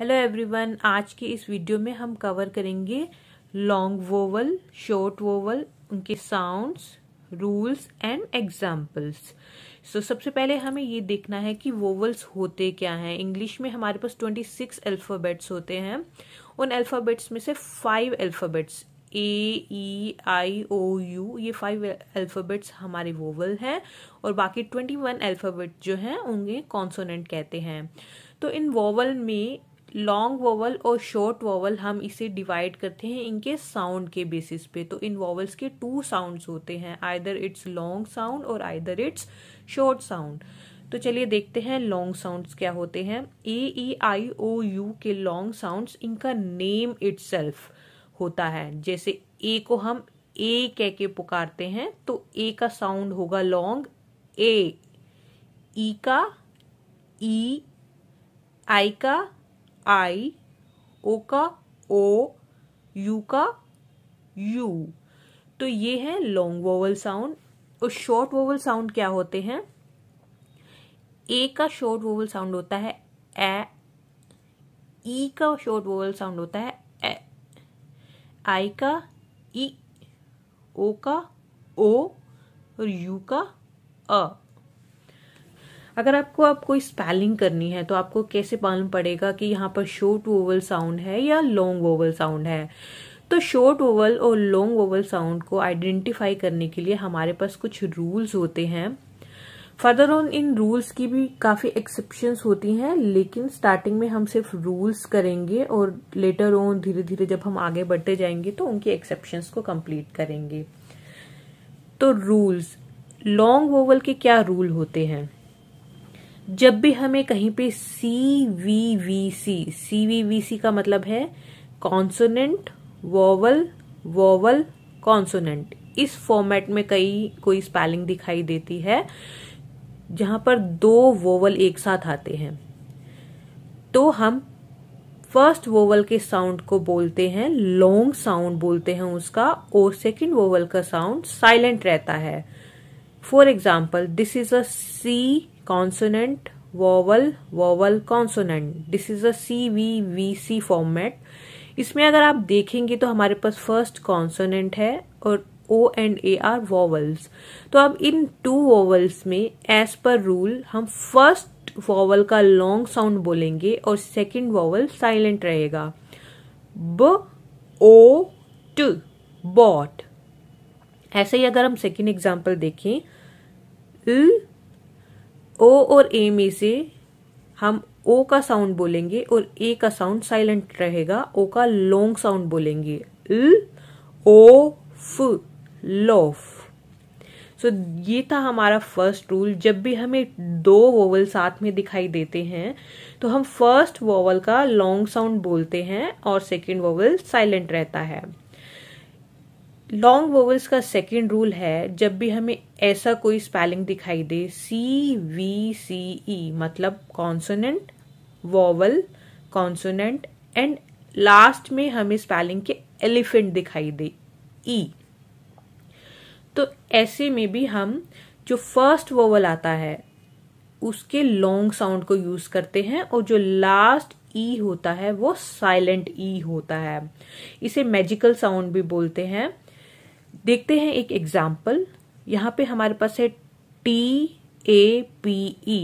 Hello everyone आज के इस वीडियो में हम कवर करेंगे लॉन्ग वोवल शॉर्ट वोवल उनके sounds rules and examples so सबसे पहले हमें ये देखना है कि वोवल्स होते क्या हैं इंग्लिश में हमारे पास ट्वेंटी सिक्स अल्फ़ाबेट्स होते हैं उन अल्फ़ाबेट्स में से five alphabets A E I O U ये फाइव अल्फ़ाबेट्स हमारे वोवल हैं और बाकी ट्वेंटी वन अल्फ़ाबेट जो हैं उनके कॉन्सोनेंट कहते हैं तो इन वोवल में लॉन्ग वोवल और शॉर्ट वोवल हम इसे डिवाइड करते हैं इनके साउंड के बेसिस पे तो इन वोवल्स के टू साउंड्स होते हैं आइदर इट्स लॉन्ग साउंड और आइदर इट्स शॉर्ट साउंड तो चलिए देखते हैं लॉन्ग साउंड्स क्या होते हैं A E I O U के लॉन्ग साउंड्स इनका नेम इट्सल्फ होता है जैसे ए को हम ए कह के पुकारते हैं तो ए का साउंड होगा लॉन्ग ए ई का ई e, आई का आई ओ का ओ यू का यू तो ये है लॉन्ग वोवल साउंड और शॉर्ट वोवल साउंड क्या होते हैं ए का शॉर्ट वोवल साउंड होता है ए ई e का शॉर्ट वोवल साउंड होता है ए आई का ई e, ओ का ओ और यू का अ अगर आपको आप कोई स्पेलिंग करनी है तो आपको कैसे मालूम पड़ेगा कि यहाँ पर शॉर्ट वोवल साउंड है या लॉन्ग वोवल साउंड है तो शॉर्ट ओवल और लॉन्ग ओवल साउंड को आइडेंटिफाई करने के लिए हमारे पास कुछ रूल्स होते हैं फर्दर ऑन इन रूल्स की भी काफ़ी एक्सेप्शंस होती हैं लेकिन स्टार्टिंग में हम सिर्फ रूल्स करेंगे और लेटर ऑन धीरे धीरे जब हम आगे बढ़ते जाएंगे तो उनकी एक्सेप्शंस को कंप्लीट करेंगे तो रूल्स लॉन्ग वोवल के क्या रूल होते हैं जब भी हमें कहीं पे C V V C C V V C का मतलब है कॉन्सोनेंट वोवल वोवल कॉन्सोनेंट इस फॉर्मेट में कई कोई स्पेलिंग दिखाई देती है जहां पर दो वोवल एक साथ आते हैं तो हम फर्स्ट वोवल के साउंड को बोलते हैं लॉन्ग साउंड बोलते हैं उसका और सेकंड वोवल का साउंड साइलेंट रहता है for example this is a C consonant vowel vowel consonant this is a C V V C format इसमें अगर आप देखेंगे तो हमारे पास फर्स्ट कॉन्सोनेंट है और O and A are vowels तो अब इन टू वॉवल्स में एज पर रूल हम फर्स्ट वॉवल का लॉन्ग साउंड बोलेंगे और सेकेंड वॉवल साइलेंट रहेगा ब ओ ट बॉट ऐसे ही अगर हम सेकेंड एग्जाम्पल देखें ल ओ और ए में से हम ओ का साउंड बोलेंगे और ए का साउंड साइलेंट रहेगा ओ का लॉन्ग साउंड बोलेंगे ल ओ फ लोफ सो so, ये था हमारा फर्स्ट रूल जब भी हमें दो वोवल साथ में दिखाई देते हैं तो हम फर्स्ट वोवल का लॉन्ग साउंड बोलते हैं और सेकेंड वोवल साइलेंट रहता है लॉन्ग वोवल्स का सेकेंड रूल है जब भी हमें ऐसा कोई स्पेलिंग दिखाई दे सी वी सी ई मतलब consonant vowel consonant and last में हमें स्पेलिंग के एलिफेंट दिखाई दे ई e. तो ऐसे में भी हम जो फर्स्ट वोवल आता है उसके लॉन्ग साउंड को यूज करते हैं और जो लास्ट ई e होता है वो साइलेंट ई e होता है इसे मैजिकल साउंड भी बोलते हैं देखते हैं एक एग्जाम्पल यहाँ पे हमारे पास है टी ए पी ई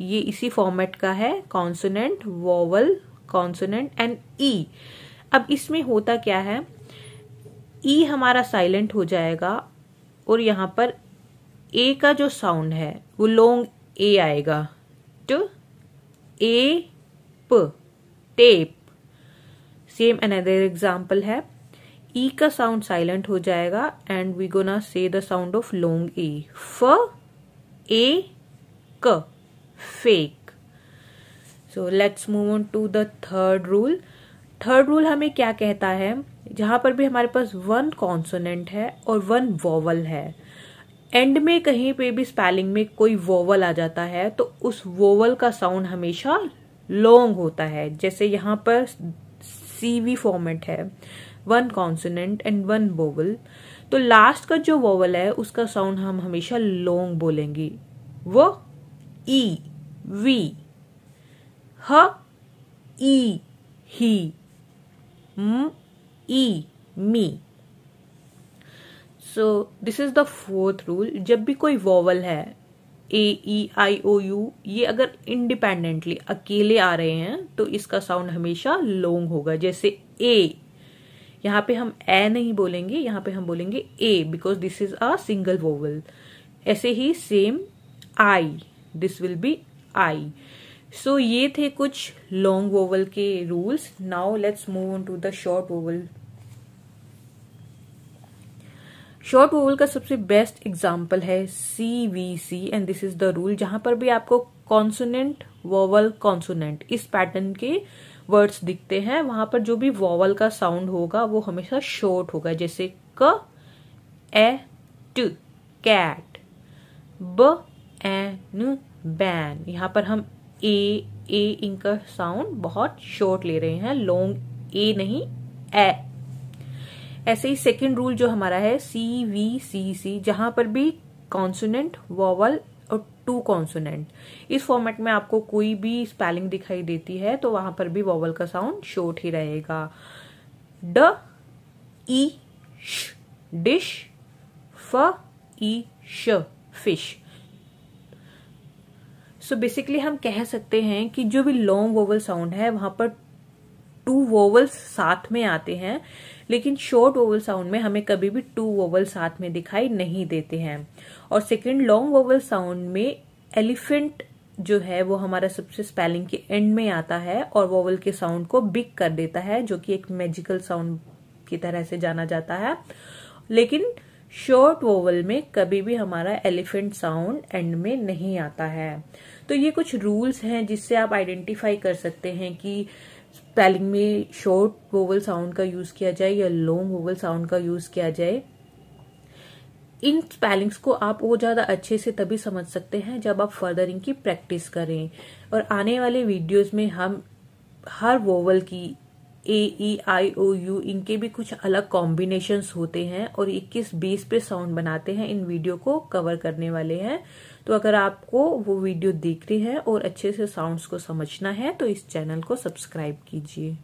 ये इसी फॉर्मेट का है consonant vowel consonant and E अब इसमें होता क्या है ई e हमारा साइलेंट हो जाएगा और यहाँ पर ए का जो साउंड है वो लोंग ए आएगा टू ए प टेप सेम अनदर एग्जाम्पल है ई e का साउंड साइलेंट हो जाएगा and we gonna say the sound of long E F A K fake so let's move on to the third rule third rule हमें क्या कहता है जहां पर भी हमारे पास वन कॉन्सोनेंट है और वन वोवल है एंड में कहीं पे भी स्पेलिंग में कोई वोवल आ जाता है तो उस वोवल का साउंड हमेशा लॉन्ग होता है जैसे यहां पर सीवी फॉर्मेट है one consonant and one vowel तो लास्ट का जो वोवल है उसका साउंड हम हमेशा लॉन्ग बोलेंगे वो ई वी ह E he M E me so this is the fourth rule जब भी कोई वॉवल है A E I O U ये अगर इंडिपेंडेंटली अकेले आ रहे हैं तो इसका साउंड हमेशा लॉन्ग होगा जैसे ए यहाँ पे हम ए नहीं बोलेंगे यहाँ पे हम बोलेंगे A because this is a single vowel ऐसे ही same I this will be I so ये थे कुछ लॉन्ग वोवल के rules now let's move on to the short vowel short vowel का सबसे बेस्ट एग्जाम्पल है C V C and this is the rule जहां पर भी आपको कॉन्सोनेंट वोवल कॉन्सोनेंट इस पैटर्न के वर्ड्स दिखते हैं वहां पर जो भी वॉवल का साउंड होगा वो हमेशा शॉर्ट होगा जैसे K A T cat B N ban यहाँ पर हम ए ए इनका साउंड बहुत शॉर्ट ले रहे हैं लॉन्ग ए नहीं ए ऐसे ही सेकंड रूल जो हमारा है सी वी सी सी जहां पर भी कॉन्सोनेंट वॉवल और टू कॉन्सोनेंट इस फॉर्मेट में आपको कोई भी स्पेलिंग दिखाई देती है तो वहां पर भी वॉवल का साउंड शोट ही रहेगा ड ई श डिश फ ई श फिश सो बेसिकली हम कह सकते हैं कि जो भी लॉन्ग वोवल साउंड है वहां पर टू वोवल्स साथ में आते हैं लेकिन शॉर्ट वोवल साउंड में हमें कभी भी टू वोवल साथ में दिखाई नहीं देते हैं और सेकेंड लॉन्ग वोवल साउंड में एलिफेंट जो है वो हमारा सबसे स्पेलिंग के एंड में आता है और वोवल के साउंड को बिग कर देता है जो कि एक मैजिकल साउंड की तरह से जाना जाता है लेकिन शॉर्ट वोवल में कभी भी हमारा एलिफेंट साउंड एंड में नहीं आता है तो ये कुछ रूल्स हैं जिससे आप आइडेंटिफाई कर सकते हैं कि स्पेलिंग में शॉर्ट वोवल साउंड का यूज किया जाए या लॉन्ग वोवल साउंड का यूज किया जाए इन स्पेलिंग्स को आप वो ज्यादा अच्छे से तभी समझ सकते हैं जब आप फर्दर इनकी प्रैक्टिस करें और आने वाले वीडियोस में हम हर वोवल की ए ई आई ओ यू इनके भी कुछ अलग कॉम्बिनेशंस होते हैं और 21 बेस पे साउंड बनाते हैं इन वीडियो को कवर करने वाले हैं तो अगर आपको वो वीडियो देखनी है और अच्छे से साउंड्स को समझना है तो इस चैनल को सब्सक्राइब कीजिए